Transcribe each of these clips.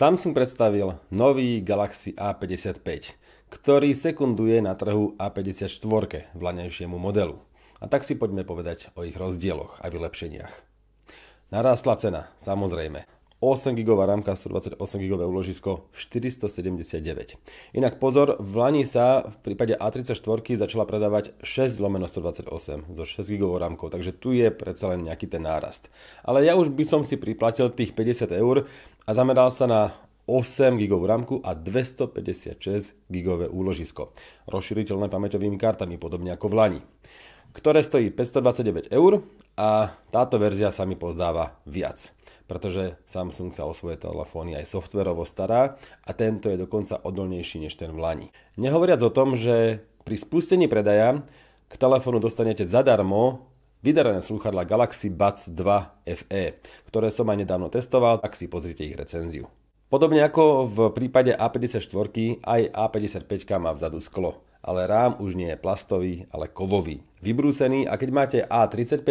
Samsung predstavil nový Galaxy A55, ktorý sekunduje na trhu A54 vlanejšiemu modelu. A tak si poďme povedať o ich rozdieloch a vylepšeniach. Narástla cena, samozrejme, 8 GB rámka, 128 GB úložisko, 479. Inak pozor, v Lani sa v prípade A34 začala predávať 6 lomeno 128 so 6 GB rámkou, takže tu je predsa len nejaký ten nárast. Ale ja už by som si priplatil tých 50 eur a zameral sa na 8 GB rámku a 256 GB úložisko. Rozširiteľné pamäťovými kartami, podobne ako v Lani ktoré stojí 529 eur a táto verzia sa mi pozdáva viac pretože Samsung sa o svoje telefóny aj softverovo stará a tento je dokonca odolnejší než ten v Lani. Nehovoriac o tom, že pri spustení predaja k telefónu dostanete zadarmo vydarené slúchadla Galaxy Buds 2 FE, ktoré som aj nedávno testoval, tak si pozrite ich recenziu. Podobne ako v prípade A54, aj A55 má vzadu sklo, ale rám už nie je plastový, ale kovový, vybrúsený a keď máte A35,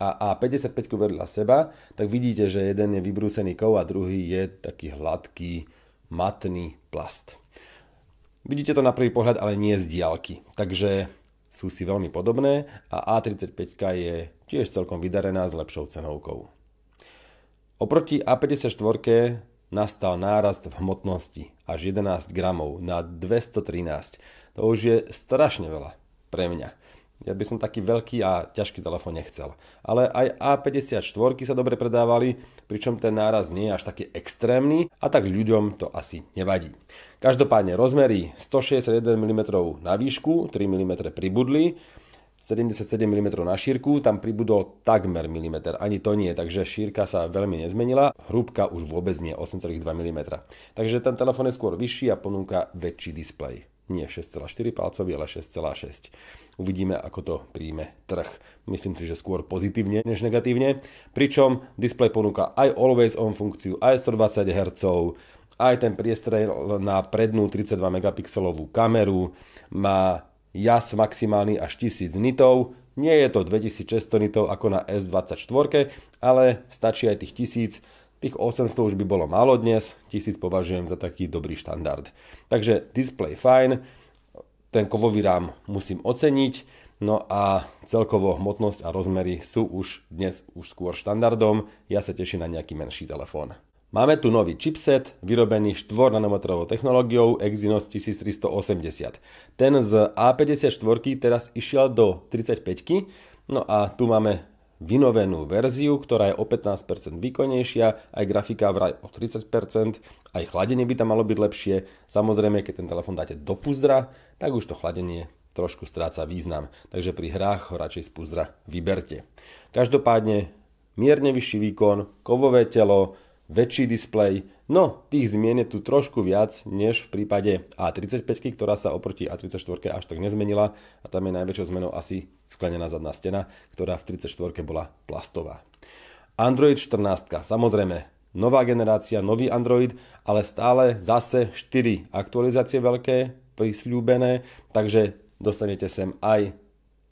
a, a 55 vedľa seba, tak vidíte, že jeden je vybrúsený kov a druhý je taký hladký, matný plast. Vidíte to na prvý pohľad, ale nie z diálky. Takže sú si veľmi podobné a A35 je tiež celkom vydarená s lepšou cenovkou. Oproti A54 nastal nárast v hmotnosti až 11 gramov na 213. To už je strašne veľa pre mňa ja by som taký veľký a ťažký telefón nechcel. Ale aj A54 sa dobre predávali, pričom ten náraz nie je až taký extrémny a tak ľuďom to asi nevadí. Každopádne rozmery 161 mm na výšku, 3 mm pribudli, 77 mm na šírku, tam pribudol takmer mm, ani to nie, takže šírka sa veľmi nezmenila, hrúbka už vôbec nie, 8,2 mm. Takže ten telefón je skôr vyšší a ponúka väčší displej nie 6,4 palcový, ale 6,6. Uvidíme, ako to príjme trh. Myslím si, že skôr pozitívne než negatívne. Pričom display ponúka aj always on funkciu, aj 120 Hz, aj ten priestrel na prednú 32 megapixelovú kameru, má jas maximálny až 1000 nitov, nie je to 2600 nitov ako na S24, ale stačí aj tých 1000 Tých 800 už by bolo málo dnes, 1000 považujem za taký dobrý štandard. Takže display fajn, ten kovový rám musím oceniť, no a celkovo hmotnosť a rozmery sú už dnes už skôr štandardom, ja sa teším na nejaký menší telefón. Máme tu nový chipset, vyrobený 4 nanometrovou technológiou Exynos 1380. Ten z A54 teraz išiel do 35 no a tu máme vynovenú verziu, ktorá je o 15% výkonnejšia, aj grafika vraj o 30%, aj chladenie by tam malo byť lepšie. Samozrejme, keď ten telefon dáte do puzdra, tak už to chladenie trošku stráca význam. Takže pri hrách ho radšej z puzdra vyberte. Každopádne mierne vyšší výkon, kovové telo, väčší displej No, tých zmien je tu trošku viac než v prípade A35, ktorá sa oproti A34 až tak nezmenila a tam je najväčšou zmenou asi sklenená zadná stena, ktorá v 34 bola plastová. Android 14, samozrejme, nová generácia, nový Android, ale stále zase 4 aktualizácie veľké, prisľúbené, takže dostanete sem aj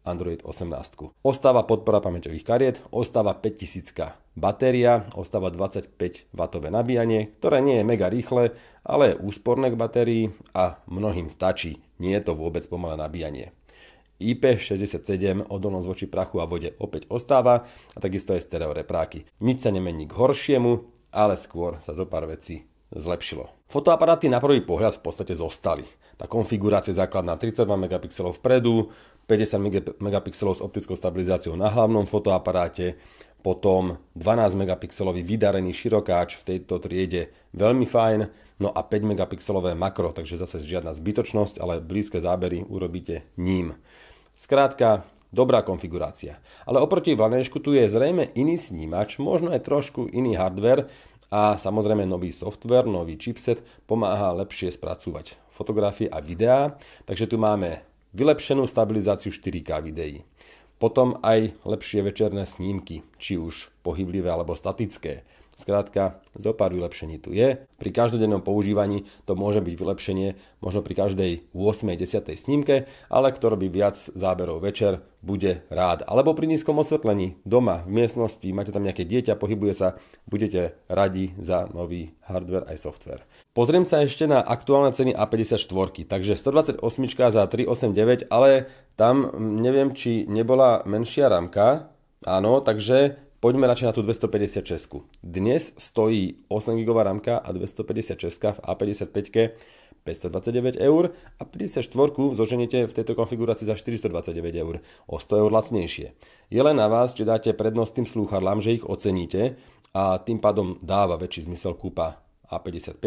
Android 18. Ostáva podpora pamäťových kariet, ostáva 5000 batéria, ostáva 25W nabíjanie, ktoré nie je mega rýchle, ale je úsporné k batérii a mnohým stačí, nie je to vôbec pomalé nabíjanie. IP67 odolnosť voči prachu a vode opäť ostáva a takisto aj stereo repráky. Nič sa nemení k horšiemu, ale skôr sa zo pár vecí zlepšilo. Fotoaparáty na prvý pohľad v podstate zostali. Tá konfigurácia je základná 32 MP. vpredu, 50 megapixelov s optickou stabilizáciou na hlavnom fotoaparáte, potom 12 megapixelový vydarený širokáč v tejto triede veľmi fajn, no a 5 megapixelové makro, takže zase žiadna zbytočnosť, ale blízke zábery urobíte ním. Skrátka, dobrá konfigurácia. Ale oproti Vlanečku tu je zrejme iný snímač, možno aj trošku iný hardware a samozrejme nový software, nový chipset pomáha lepšie spracúvať fotografie a videá. Takže tu máme vylepšenú stabilizáciu 4K videí. Potom aj lepšie večerné snímky, či už pohyblivé alebo statické, Skrátka, zo pár vylepšení tu je. Pri každodennom používaní to môže byť vylepšenie možno pri každej 8. 10. snímke, ale kto robí viac záberov večer, bude rád. Alebo pri nízkom osvetlení doma, v miestnosti, máte tam nejaké dieťa, pohybuje sa, budete radi za nový hardware aj software. Pozriem sa ešte na aktuálne ceny A54, takže 128 za 389, ale tam mm, neviem, či nebola menšia rámka, áno, takže Poďme radšej na tú 256. Dnes stojí 8 GB ramka a 256 v A55 529 eur a 54 zoženiete v tejto konfigurácii za 429 eur, o 100 eur lacnejšie. Je len na vás, či dáte prednosť tým slúchadlám, že ich oceníte a tým pádom dáva väčší zmysel kúpa a55,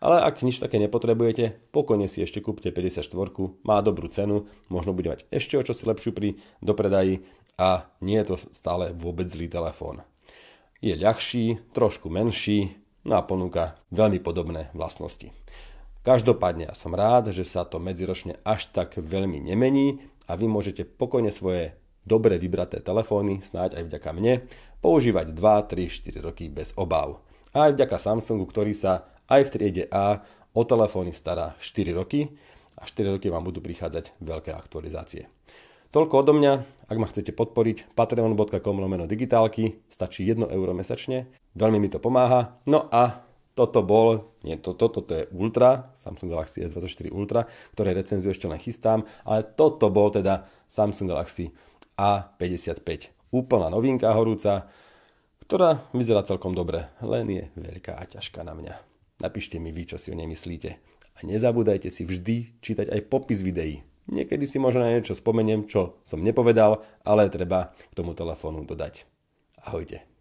ale ak nič také nepotrebujete, pokojne si ešte kúpte 54, má dobrú cenu, možno bude mať ešte o čo si lepšiu pri dopredaji a nie je to stále vôbec zlý telefón. Je ľahší, trošku menší, no a ponúka veľmi podobné vlastnosti. Každopádne ja som rád, že sa to medziročne až tak veľmi nemení a vy môžete pokojne svoje dobre vybraté telefóny, snáď aj vďaka mne, používať 2, 3, 4 roky bez obav. A aj vďaka Samsungu, ktorý sa aj v triede A o telefóny stará 4 roky a 4 roky vám budú prichádzať veľké aktualizácie. Toľko odo mňa, ak ma chcete podporiť, patreon.com lomeno digitálky, stačí 1 euro mesačne, veľmi mi to pomáha. No a toto bol, nie toto, toto je Ultra, Samsung Galaxy S24 Ultra, ktoré recenziu ešte len chystám, ale toto bol teda Samsung Galaxy A55. Úplná novinka horúca, ktorá vyzerá celkom dobre, len je veľká a ťažká na mňa. Napíšte mi vy, čo si o nej myslíte. A nezabúdajte si vždy čítať aj popis videí. Niekedy si možno na niečo spomeniem, čo som nepovedal, ale treba k tomu telefónu dodať. Ahojte.